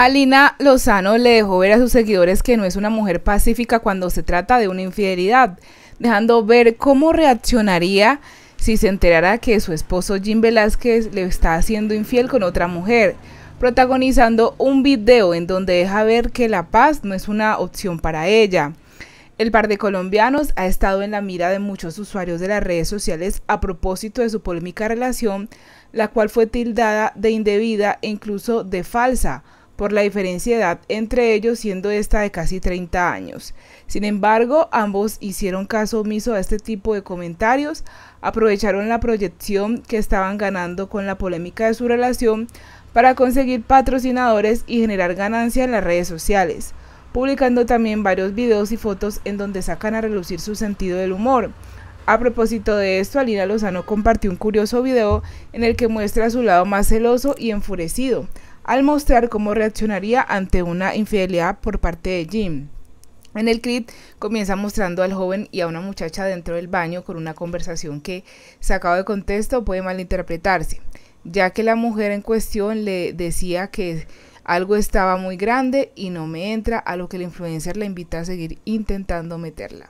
Alina Lozano le dejó ver a sus seguidores que no es una mujer pacífica cuando se trata de una infidelidad, dejando ver cómo reaccionaría si se enterara que su esposo Jim Velázquez le está haciendo infiel con otra mujer, protagonizando un video en donde deja ver que la paz no es una opción para ella. El par de colombianos ha estado en la mira de muchos usuarios de las redes sociales a propósito de su polémica relación, la cual fue tildada de indebida e incluso de falsa, por la diferencia de edad entre ellos, siendo esta de casi 30 años. Sin embargo, ambos hicieron caso omiso a este tipo de comentarios, aprovecharon la proyección que estaban ganando con la polémica de su relación para conseguir patrocinadores y generar ganancia en las redes sociales, publicando también varios videos y fotos en donde sacan a relucir su sentido del humor. A propósito de esto, Alina Lozano compartió un curioso video en el que muestra su lado más celoso y enfurecido, al mostrar cómo reaccionaría ante una infidelidad por parte de Jim. En el clip comienza mostrando al joven y a una muchacha dentro del baño con una conversación que, sacado de contexto, puede malinterpretarse, ya que la mujer en cuestión le decía que algo estaba muy grande y no me entra, a lo que el influencer la invita a seguir intentando meterla.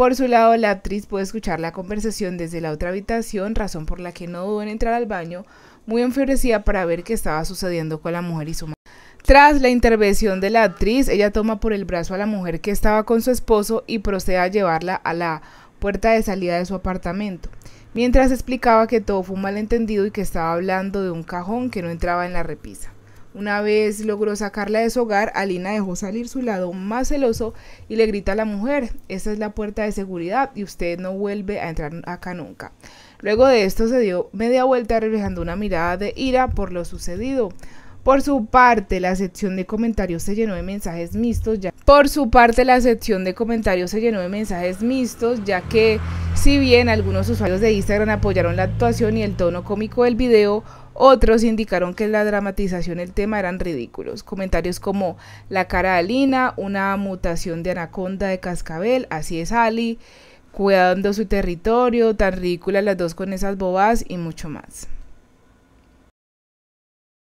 Por su lado, la actriz pudo escuchar la conversación desde la otra habitación, razón por la que no dudó en entrar al baño, muy enfurecida para ver qué estaba sucediendo con la mujer y su madre. Tras la intervención de la actriz, ella toma por el brazo a la mujer que estaba con su esposo y procede a llevarla a la puerta de salida de su apartamento, mientras explicaba que todo fue un malentendido y que estaba hablando de un cajón que no entraba en la repisa. Una vez logró sacarla de su hogar, Alina dejó salir su lado más celoso y le grita a la mujer, esta es la puerta de seguridad y usted no vuelve a entrar acá nunca. Luego de esto se dio media vuelta reflejando una mirada de ira por lo sucedido. Por su parte, la sección de comentarios se llenó de mensajes mixtos, ya por su parte la sección de comentarios se llenó de mensajes mixtos, ya que si bien algunos usuarios de Instagram apoyaron la actuación y el tono cómico del video, otros indicaron que la dramatización del tema eran ridículos. Comentarios como la cara de Alina, una mutación de anaconda de cascabel, así es Ali, cuidando su territorio, tan ridículas las dos con esas bobas y mucho más.